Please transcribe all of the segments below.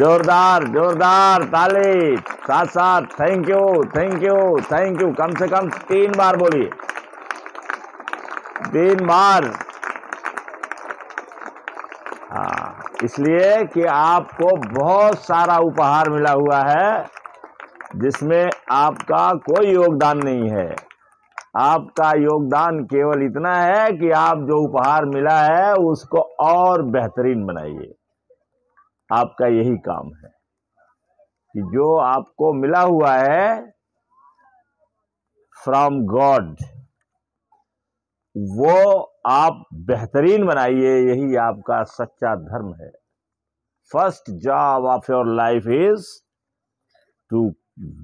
जोरदार जोरदार ताली साथ साथ thank you thank you thank you कम से कम तीन बार बोलिए तीन बार हाँ इसलिए कि आपको बहुत सारा उपहार मिला हुआ है जिसमें आपका कोई योगदान नहीं है आपका योगदान केवल इतना है कि आप जो उपहार मिला है उसको और बेहतरीन बनाइए आपका यही काम है कि जो आपको मिला हुआ है फ्रॉम गॉड वो आप बेहतरीन बनाइए यही आपका सच्चा धर्म है first job of your life is to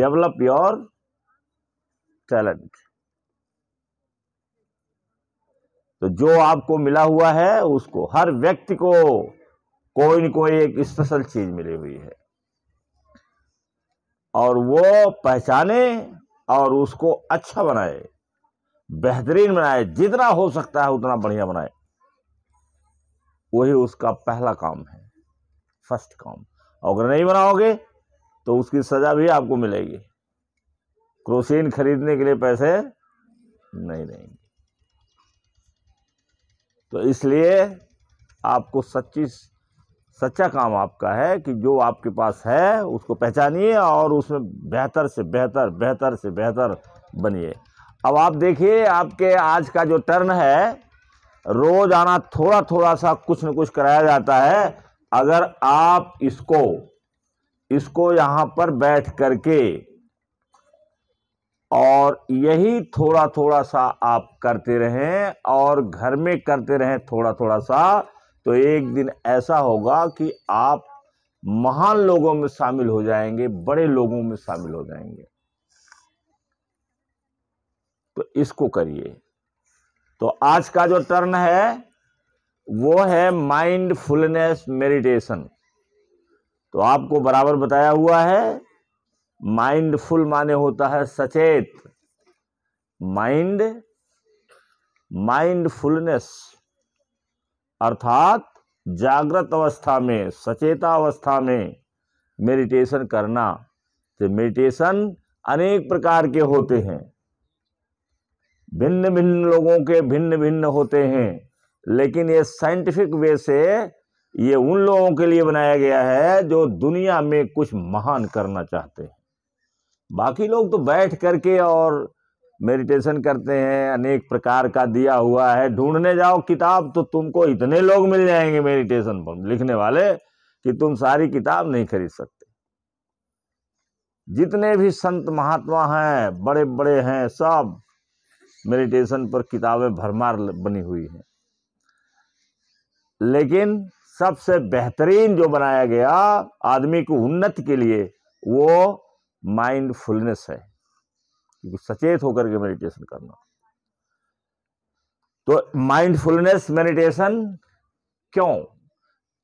develop your talent तो जो आपको मिला हुआ है उसको हर व्यक्ति को कोई न कोई एक स्पेशल चीज मिली हुई है और वो पहचाने और उसको अच्छा बनाए बेहतरीन बनाए जितना हो सकता है उतना बढ़िया बनाए वही उसका पहला काम है फर्स्ट काम अगर नहीं बनाओगे तो उसकी सजा भी आपको मिलेगी क्रोसिन खरीदने के लिए पैसे नहीं देंगे तो इसलिए आपको सच्ची सच्चा काम आपका है कि जो आपके पास है उसको पहचानिए और उसमें बेहतर से बेहतर बेहतर से बेहतर बनिए अब आप देखिए आपके आज का जो टर्न है रोज़ाना थोड़ा थोड़ा सा कुछ न कुछ कराया जाता है अगर आप इसको इसको यहाँ पर बैठ करके और यही थोड़ा थोड़ा सा आप करते रहें और घर में करते रहें थोड़ा थोड़ा सा तो एक दिन ऐसा होगा कि आप महान लोगों में शामिल हो जाएंगे बड़े लोगों में शामिल हो जाएंगे तो इसको करिए तो आज का जो टर्न है वो है माइंडफुलनेस मेडिटेशन तो आपको बराबर बताया हुआ है माइंडफुल माने होता है सचेत माइंड माइंडफुलनेस अर्थात जागृत अवस्था में सचेता अवस्था में मेडिटेशन करना तो मेडिटेशन अनेक प्रकार के होते हैं भिन्न भिन्न लोगों के भिन्न भिन्न होते हैं लेकिन ये साइंटिफिक वे से ये उन लोगों के लिए बनाया गया है जो दुनिया में कुछ महान करना चाहते हैं बाकी लोग तो बैठ करके और मेडिटेशन करते हैं अनेक प्रकार का दिया हुआ है ढूंढने जाओ किताब तो तुमको इतने लोग मिल जाएंगे मेडिटेशन पर लिखने वाले कि तुम सारी किताब नहीं खरीद सकते जितने भी संत महात्मा हैं बड़े बड़े हैं सब मेडिटेशन पर किताबें भरमार बनी हुई हैं लेकिन सबसे बेहतरीन जो बनाया गया आदमी को उन्नत के लिए वो माइंडफुलनेस है क्योंकि सचेत होकर के मेडिटेशन करना तो माइंडफुलनेस मेडिटेशन क्यों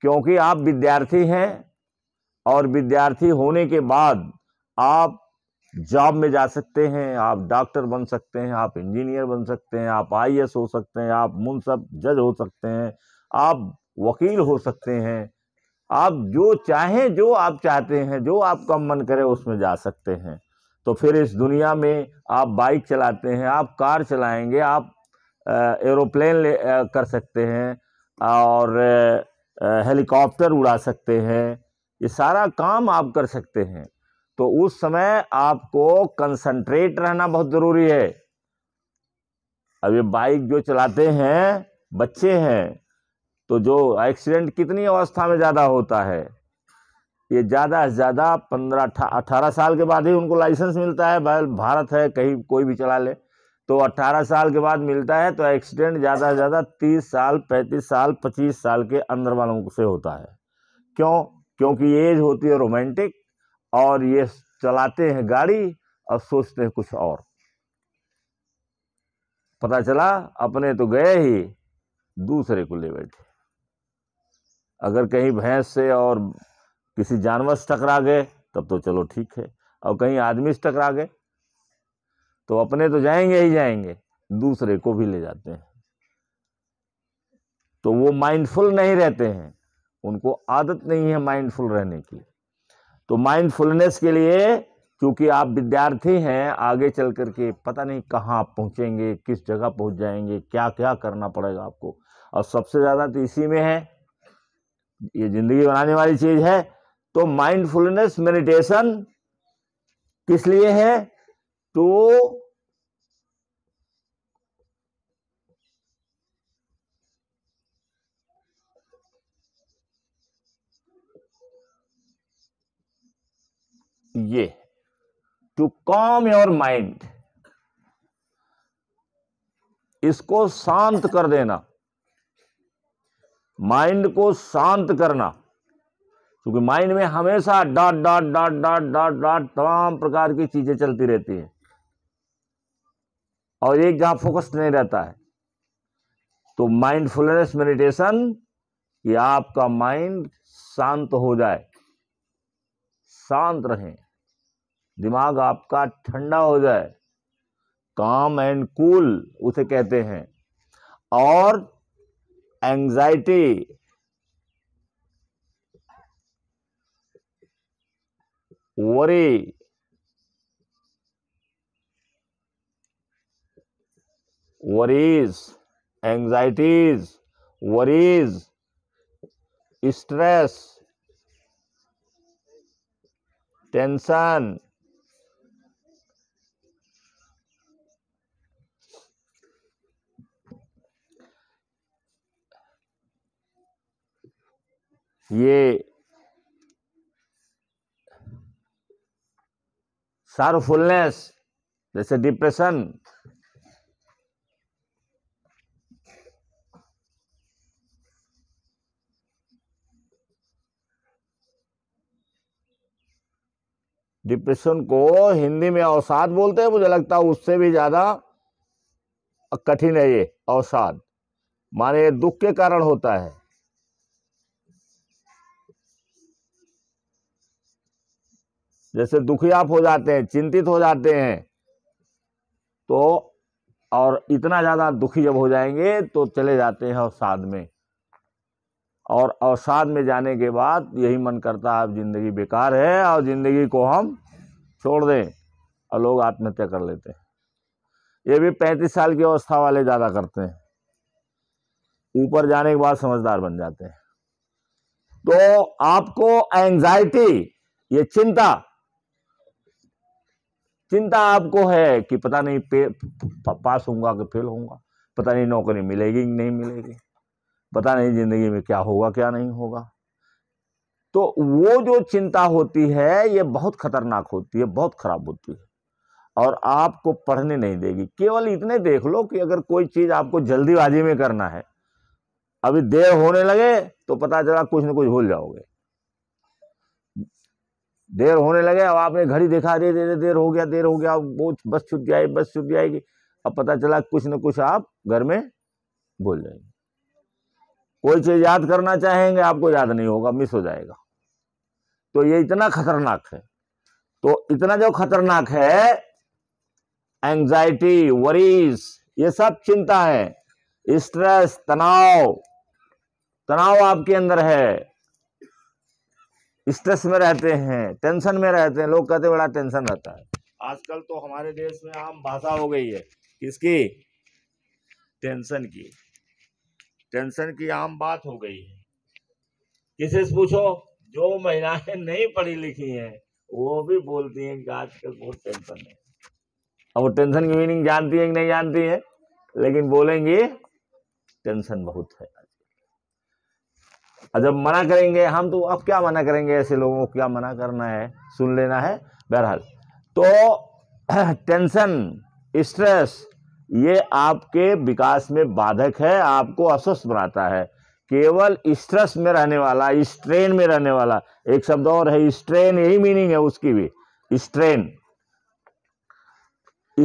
क्योंकि आप विद्यार्थी हैं और विद्यार्थी होने के बाद आप जॉब में जा सकते हैं आप डॉक्टर बन सकते हैं आप इंजीनियर बन सकते हैं आप आईएएस हो सकते हैं आप मुनसब जज हो सकते हैं आप वकील हो सकते हैं आप जो चाहें जो आप चाहते हैं जो आपका मन करे उसमें जा सकते हैं तो फिर इस दुनिया में आप बाइक चलाते हैं आप कार चलाएंगे आप एरोप्लेन कर सकते हैं और हेलीकॉप्टर उड़ा सकते हैं ये सारा काम आप कर सकते हैं तो उस समय आपको कंसंट्रेट रहना बहुत ज़रूरी है अब ये बाइक जो चलाते हैं बच्चे हैं तो जो एक्सीडेंट कितनी अवस्था में ज़्यादा होता है ये ज़्यादा से ज़्यादा पंद्रह अठारह साल के बाद ही उनको लाइसेंस मिलता है भारत है कहीं कोई भी चला ले तो अट्ठारह साल के बाद मिलता है तो एक्सीडेंट ज़्यादा से ज़्यादा तीस साल पैंतीस साल पच्चीस साल के अंदर वालों से होता है क्यों क्योंकि एज होती है रोमांटिक और ये चलाते हैं गाड़ी और सोचते हैं कुछ और पता चला अपने तो गए ही दूसरे को ले बैठे अगर कहीं भैंस से और किसी जानवर से टकरा गए तब तो चलो ठीक है और कहीं आदमी से टकरा गए तो अपने तो जाएंगे ही जाएंगे दूसरे को भी ले जाते हैं तो वो माइंडफुल नहीं रहते हैं उनको आदत नहीं है माइंडफुल रहने की तो माइंडफुलनेस के लिए क्योंकि आप विद्यार्थी हैं आगे चल करके पता नहीं कहाँ आप पहुँचेंगे किस जगह पहुँच जाएंगे क्या क्या करना पड़ेगा आपको और सबसे ज़्यादा तो इसी में है ये ज़िंदगी बनाने वाली चीज़ है तो माइंडफुलनेस मेडिटेशन किस लिए है टू ये टू कॉम योर माइंड इसको शांत कर देना माइंड को शांत करना क्योंकि माइंड में हमेशा dot dot dot dot dot dot तमाम प्रकार की चीज़ें चलती रहती हैं और एक जहां फोकस नहीं रहता है तो माइंडफुलनेस मेडिटेशन कि आपका माइंड शांत हो जाए शांत रहे दिमाग आपका ठंडा हो जाए काम एंड कूल उसे कहते हैं और anxiety worry worries anxieties worries stress tension ये सारफुलनेस जैसे डिप्रेशन डिप्रेशन को हिंदी में अवसाद बोलते हैं मुझे लगता है उससे भी ज़्यादा कठिन है ये अवसाद माने दुख के कारण होता है जैसे दुखी आप हो जाते हैं चिंतित हो जाते हैं तो और इतना ज़्यादा दुखी जब हो जाएंगे तो चले जाते हैं अवसाद में और अवसाद में जाने के बाद यही मन करता है अब ज़िंदगी बेकार है और ज़िंदगी को हम छोड़ दें और लोग आत्महत्या कर लेते हैं ये भी पैंतीस साल की अवस्था वाले ज़्यादा करते हैं ऊपर जाने के बाद समझदार बन जाते हैं तो आपको एंजाइटी ये चिंता चिंता आपको है कि पता नहीं पे, पास होऊंगा कि फेल होऊंगा पता नहीं नौकरी मिलेगी कि नहीं मिलेगी पता नहीं जिंदगी में क्या होगा क्या नहीं होगा तो वो जो चिंता होती है ये बहुत खतरनाक होती है बहुत खराब होती है और आपको पढ़ने नहीं देगी केवल इतने देख लो कि अगर कोई चीज़ आपको जल्दीबाजी में करना है अभी देर होने लगे तो पता चला कुछ ना कुछ भूल जाओगे देर होने लगे अब आपने घड़ी देखा अरे दे, दे, देर हो गया देर हो गया वो बस छूट जाए बस छूट जाएगी अब पता चला कुछ ना कुछ आप घर में भूल जाएंगे कोई चीज़ याद करना चाहेंगे आपको याद नहीं होगा मिस हो जाएगा तो ये इतना खतरनाक है तो इतना जो खतरनाक है एंजाइटी वरीज ये सब चिंता है स्ट्रेस तनाव तनाव आपके अंदर है स्ट्रेस में रहते हैं टेंशन में रहते हैं लोग कहते बड़ा टेंशन रहता है आजकल तो हमारे देश में आम भाषा हो गई है किसकी टेंशन की टेंशन की आम बात हो गई है किसी से पूछो जो महिलाएं नहीं पढ़ी लिखी हैं वो भी बोलती हैं कि आजकल बहुत टेंशन है अब वो टेंशन की मीनिंग जानती है कि नहीं जानती है लेकिन बोलेंगी टेंशन बहुत है और जब मना करेंगे हम तो अब क्या मना करेंगे ऐसे लोगों को क्या मना करना है सुन लेना है बहरहाल तो टेंशन स्ट्रेस ये आपके विकास में बाधक है आपको अस्वस्थ बनाता है केवल स्ट्रेस में रहने वाला स्ट्रेन में रहने वाला एक शब्द और है स्ट्रेन यही मीनिंग है उसकी भी स्ट्रेन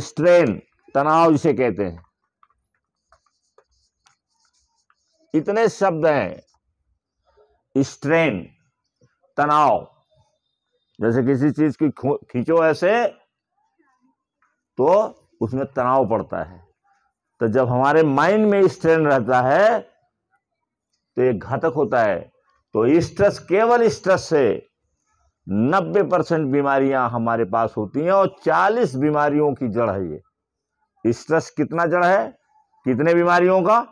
स्ट्रेन तनाव जिसे कहते हैं इतने शब्द हैं स्ट्रेन तनाव जैसे किसी चीज की खींचो ऐसे तो उसमें तनाव पड़ता है तो जब हमारे माइंड में स्ट्रेन रहता है तो ये घातक होता है तो स्ट्रेस केवल स्ट्रेस से 90 परसेंट बीमारियां हमारे पास होती हैं और 40 बीमारियों की जड़ है ये स्ट्रेस कितना जड़ है कितने बीमारियों का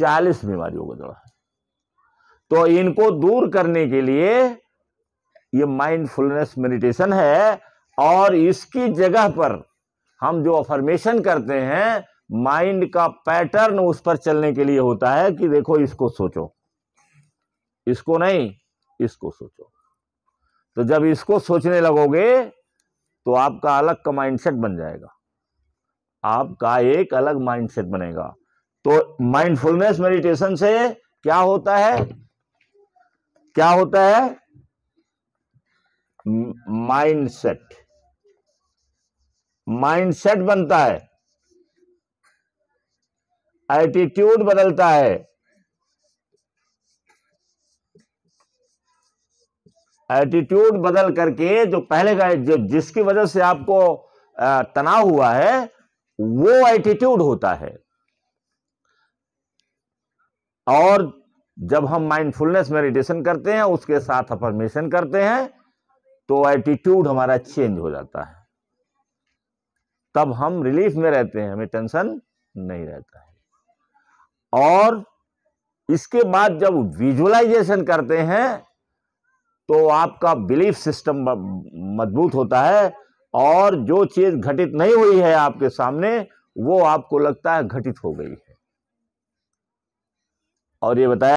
40 बीमारियों का जड़ है तो इनको दूर करने के लिए ये माइंडफुलनेस मेडिटेशन है और इसकी जगह पर हम जो अफर्मेशन करते हैं माइंड का पैटर्न उस पर चलने के लिए होता है कि देखो इसको सोचो इसको नहीं इसको सोचो तो जब इसको सोचने लगोगे तो आपका अलग का माइंडसेट बन जाएगा आपका एक अलग माइंडसेट बनेगा तो माइंडफुलनेस मेडिटेशन से क्या होता है क्या होता है माइंडसेट माइंडसेट बनता है एटीट्यूड बदलता है एटीट्यूड बदल करके जो पहले का जो जिसकी वजह से आपको तनाव हुआ है वो एटीट्यूड होता है और जब हम माइंडफुलनेस मेडिटेशन करते हैं उसके साथ अपरमेशन करते हैं तो एटीट्यूड हमारा चेंज हो जाता है तब हम रिलीफ में रहते हैं हमें टेंशन नहीं रहता है और इसके बाद जब विजुअलाइजेशन करते हैं तो आपका बिलीफ सिस्टम मजबूत होता है और जो चीज घटित नहीं हुई है आपके सामने वो आपको लगता है घटित हो गई है और ये बताया